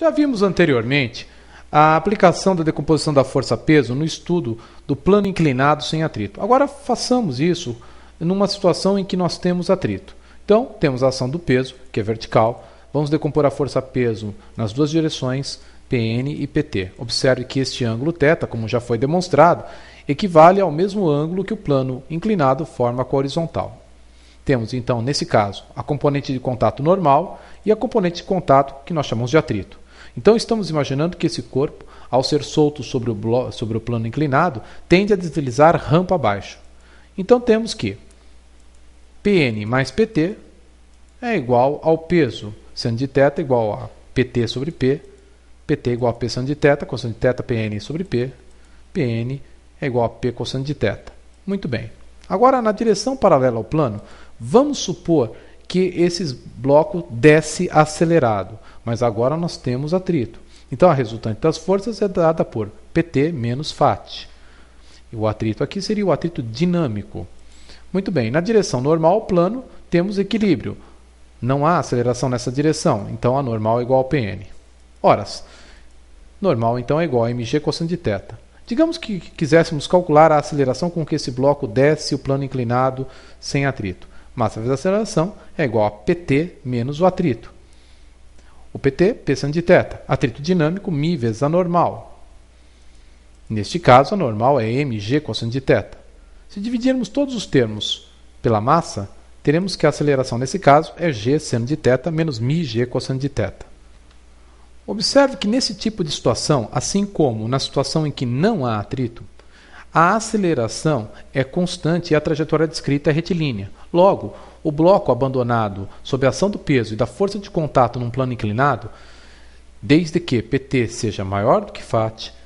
Já vimos anteriormente a aplicação da decomposição da força-peso no estudo do plano inclinado sem atrito. Agora façamos isso numa situação em que nós temos atrito. Então, temos a ação do peso, que é vertical. Vamos decompor a força-peso nas duas direções, PN e PT. Observe que este ângulo θ, como já foi demonstrado, equivale ao mesmo ângulo que o plano inclinado forma com a horizontal. Temos, então, nesse caso, a componente de contato normal e a componente de contato que nós chamamos de atrito. Então estamos imaginando que esse corpo, ao ser solto sobre o, sobre o plano inclinado, tende a deslizar rampa abaixo. Então temos que Pn mais Pt é igual ao peso, sendo de θ igual a Pt sobre P, Pt é igual a P seno de θ, cosseno de θ Pn sobre P, Pn é igual a P cosseno de θ. Muito bem. Agora, na direção paralela ao plano, vamos supor que esses blocos desce acelerado. Mas agora nós temos atrito. Então a resultante das forças é dada por PT menos FAT. O atrito aqui seria o atrito dinâmico. Muito bem, na direção normal, plano, temos equilíbrio. Não há aceleração nessa direção, então a normal é igual a PN. Horas. Normal então é igual a mg cosseno de θ. Digamos que quiséssemos calcular a aceleração com que esse bloco desce o plano inclinado sem atrito. Massa vezes aceleração é igual a PT menos o atrito. O PT, P sendo de θ. Atrito dinâmico, μ vezes a normal. Neste caso, a normal é mg cosseno de θ. Se dividirmos todos os termos pela massa, teremos que a aceleração nesse caso é g seno de θ menos μg cosseno de θ. Observe que nesse tipo de situação, assim como na situação em que não há atrito, a aceleração é constante e a trajetória descrita é retilínea, Logo, o bloco abandonado sob a ação do peso e da força de contato num plano inclinado, desde que PT seja maior do que Fat,